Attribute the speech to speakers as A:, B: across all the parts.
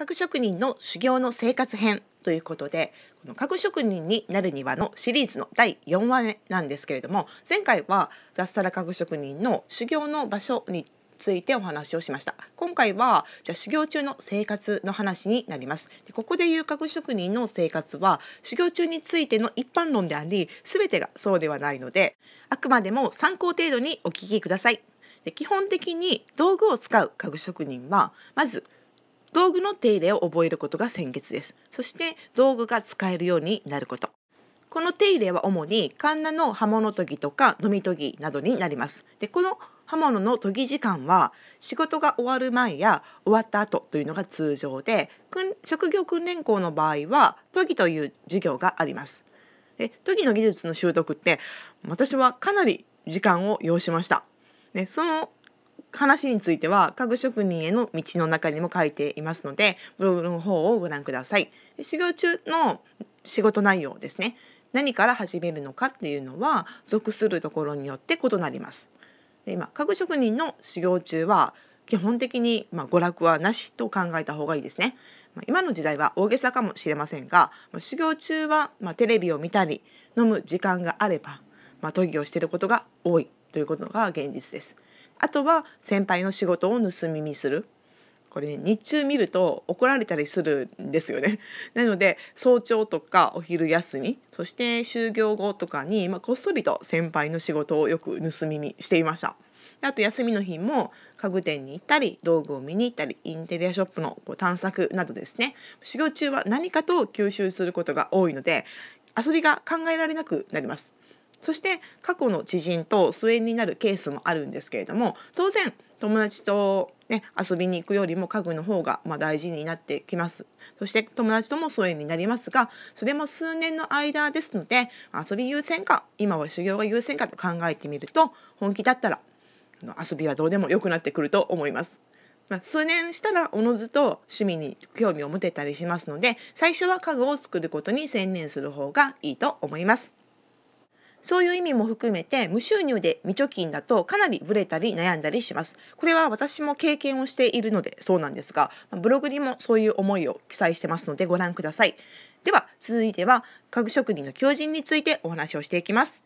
A: 家具職人の修行の生活編ということでこの家具職人になるにはのシリーズの第4話目なんですけれども前回は脱サラ家具職人の修行の場所についてお話をしました今回はじゃ修行中の生活の話になりますでここで言う家具職人の生活は修行中についての一般論であり全てがそうではないのであくまでも参考程度にお聞きくださいで基本的に道具を使う家具職人はまず道具の手入れを覚えることが先月ですそして道具が使えるようになることこの手入れは主にカンナの刃物研ぎとか飲み研ぎなどになりますでこの刃物の研ぎ時間は仕事が終わる前や終わった後というのが通常で職業訓練校の場合は研ぎという授業がありますで研ぎの技術の習得って私はかなり時間を要しましたでその話については家具職人への道の中にも書いていますのでブログの方をご覧ください。修行中の仕事内容ですね何から始めるのかっていうのは属するところによって異なります。で今家具職人の修行中は基本的に、まあ、娯楽はなしと考えた方がいいですね。ま今の時代は大げさかもしれませんが、ま修行中は、まあ、テレビを見たり飲む時間があれば、まあ、研ぎをしていることが多いということが現実です。あとは先輩の仕事を盗み見するこれね日中見ると怒られたりするんですよね。なので早朝とかお昼休みそして就業後とかに、まあ、こっそりと先輩の仕事をよく盗み見していました。あと休みの日も家具店に行ったり道具を見に行ったりインテリアショップのこう探索などですね修行中は何かと吸収することが多いので遊びが考えられなくなりますそして過去の知人と疎遠になるケースもあるんですけれども当然友達と、ね、遊びに行くよりも家具の方がま大事になってきますそして友達とも疎遠になりますがそれも数年の間ですので遊び優先か今は修行が優先かと考えてみると本気だったら遊びはどうでも良くなってくると思います。まあ、数年したらおのずと趣味に興味を持てたりしますので最初は家具を作ることに専念する方がいいと思います。そういう意味も含めて無収入で未貯金だとかなりブレたり悩んだりします。これは私も経験をしているのでそうなんですが、ブログにもそういう思いを記載してますのでご覧ください。では続いては家具職人の求人についてお話をしていきます。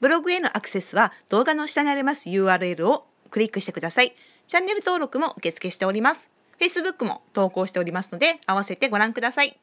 A: ブログへのアクセスは動画の下にあります URL をクリックしてください。チャンネル登録も受付しております。Facebook も投稿しておりますので、合わせてご覧ください。